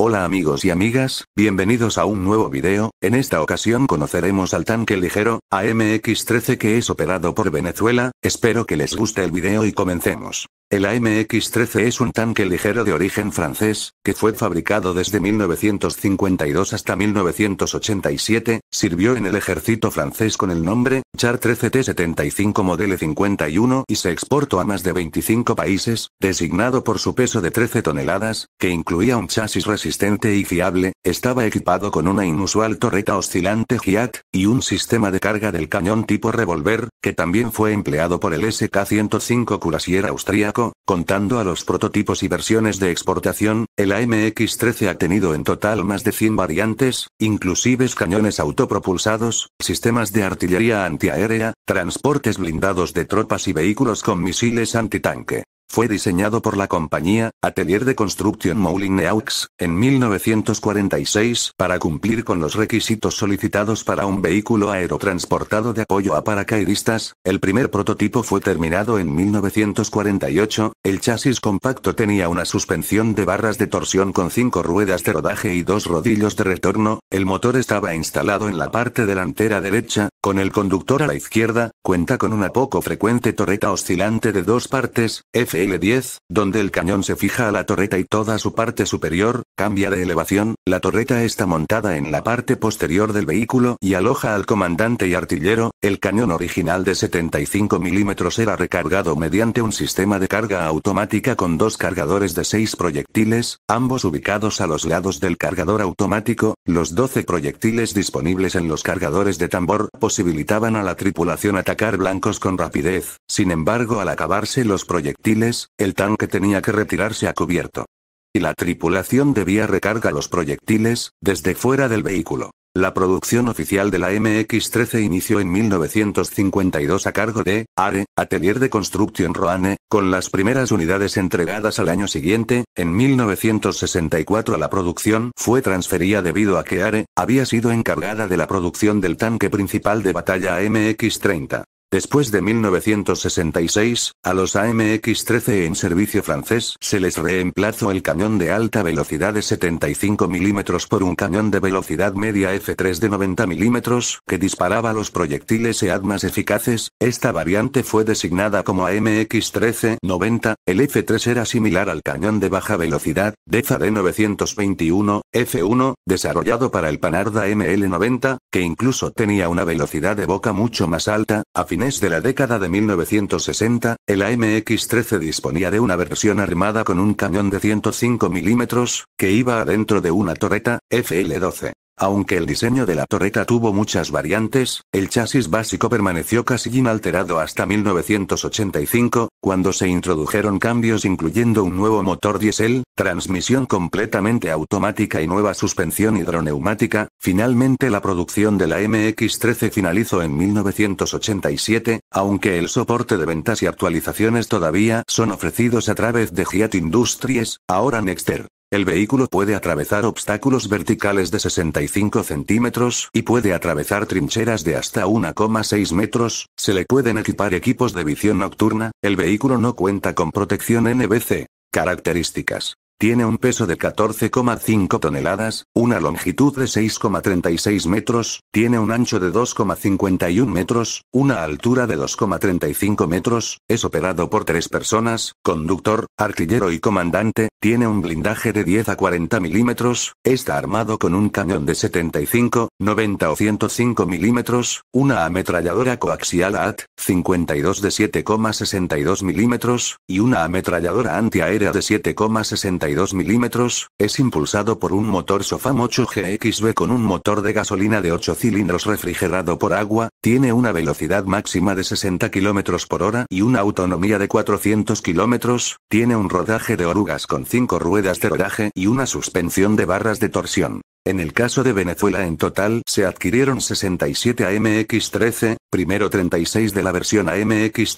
Hola amigos y amigas, bienvenidos a un nuevo video, en esta ocasión conoceremos al tanque ligero, AMX-13 que es operado por Venezuela, espero que les guste el video y comencemos. El AMX-13 es un tanque ligero de origen francés, que fue fabricado desde 1952 hasta 1987, sirvió en el ejército francés con el nombre Char 13T-75 Model 51 y se exportó a más de 25 países, designado por su peso de 13 toneladas, que incluía un chasis resistente y fiable, estaba equipado con una inusual torreta oscilante Giat, y un sistema de carga del cañón tipo revolver, que también fue empleado por el SK-105 Curasier austríaco contando a los prototipos y versiones de exportación, el AMX-13 ha tenido en total más de 100 variantes, inclusive cañones autopropulsados, sistemas de artillería antiaérea, transportes blindados de tropas y vehículos con misiles antitanque. Fue diseñado por la compañía, Atelier de Construction moulin Neaux en 1946 para cumplir con los requisitos solicitados para un vehículo aerotransportado de apoyo a paracaidistas. El primer prototipo fue terminado en 1948. El chasis compacto tenía una suspensión de barras de torsión con cinco ruedas de rodaje y dos rodillos de retorno. El motor estaba instalado en la parte delantera derecha, con el conductor a la izquierda. Cuenta con una poco frecuente torreta oscilante de dos partes, F l 10 donde el cañón se fija a la torreta y toda su parte superior, cambia de elevación, la torreta está montada en la parte posterior del vehículo y aloja al comandante y artillero, el cañón original de 75 milímetros era recargado mediante un sistema de carga automática con dos cargadores de seis proyectiles, ambos ubicados a los lados del cargador automático, los 12 proyectiles disponibles en los cargadores de tambor posibilitaban a la tripulación atacar blancos con rapidez, sin embargo al acabarse los proyectiles el tanque tenía que retirarse a cubierto. Y la tripulación debía recargar los proyectiles, desde fuera del vehículo. La producción oficial de la MX-13 inició en 1952 a cargo de ARE, Atelier de Construction Roane, con las primeras unidades entregadas al año siguiente. En 1964 la producción fue transferida debido a que ARE había sido encargada de la producción del tanque principal de batalla MX-30. Después de 1966, a los AMX-13 en servicio francés se les reemplazó el cañón de alta velocidad de 75 mm por un cañón de velocidad media F3 de 90 mm que disparaba los proyectiles EAD más eficaces. Esta variante fue designada como AMX-13-90. El F3 era similar al cañón de baja velocidad DEFA 921 F1, desarrollado para el Panarda ML-90, que incluso tenía una velocidad de boca mucho más alta. A fines de la década de 1960, el AMX-13 disponía de una versión armada con un cañón de 105 milímetros, que iba adentro de una torreta, FL-12. Aunque el diseño de la torreta tuvo muchas variantes, el chasis básico permaneció casi inalterado hasta 1985, cuando se introdujeron cambios incluyendo un nuevo motor diésel, transmisión completamente automática y nueva suspensión hidroneumática. Finalmente la producción de la MX-13 finalizó en 1987, aunque el soporte de ventas y actualizaciones todavía son ofrecidos a través de Giat Industries, ahora Nexter. El vehículo puede atravesar obstáculos verticales de 65 centímetros y puede atravesar trincheras de hasta 1,6 metros, se le pueden equipar equipos de visión nocturna, el vehículo no cuenta con protección NBC. Características. Tiene un peso de 14,5 toneladas, una longitud de 6,36 metros, tiene un ancho de 2,51 metros, una altura de 2,35 metros, es operado por tres personas, conductor, artillero y comandante, tiene un blindaje de 10 a 40 milímetros, está armado con un cañón de 75, 90 o 105 milímetros, una ametralladora coaxial AT, 52 de 7,62 milímetros, y una ametralladora antiaérea de 7,62 2 milímetros, es impulsado por un motor Sofam 8GXB con un motor de gasolina de 8 cilindros refrigerado por agua, tiene una velocidad máxima de 60 km por hora y una autonomía de 400 km, tiene un rodaje de orugas con 5 ruedas de rodaje y una suspensión de barras de torsión. En el caso de Venezuela en total se adquirieron 67 AMX-13, Primero 36 de la versión amx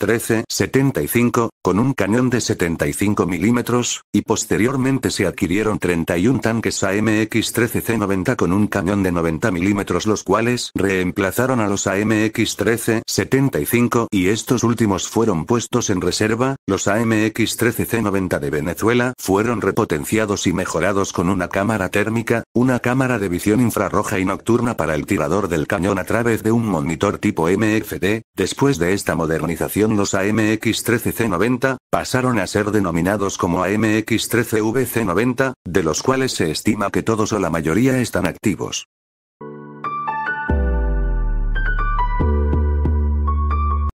75 con un cañón de 75 milímetros, y posteriormente se adquirieron 31 tanques AMX-13C90 con un cañón de 90 milímetros los cuales reemplazaron a los amx 13 75 y estos últimos fueron puestos en reserva, los AMX-13C90 de Venezuela fueron repotenciados y mejorados con una cámara térmica, una cámara de visión infrarroja y nocturna para el tirador del cañón a través de un monitor tipo M MFD, después de esta modernización los AMX-13C90, pasaron a ser denominados como AMX-13VC90, de los cuales se estima que todos o la mayoría están activos.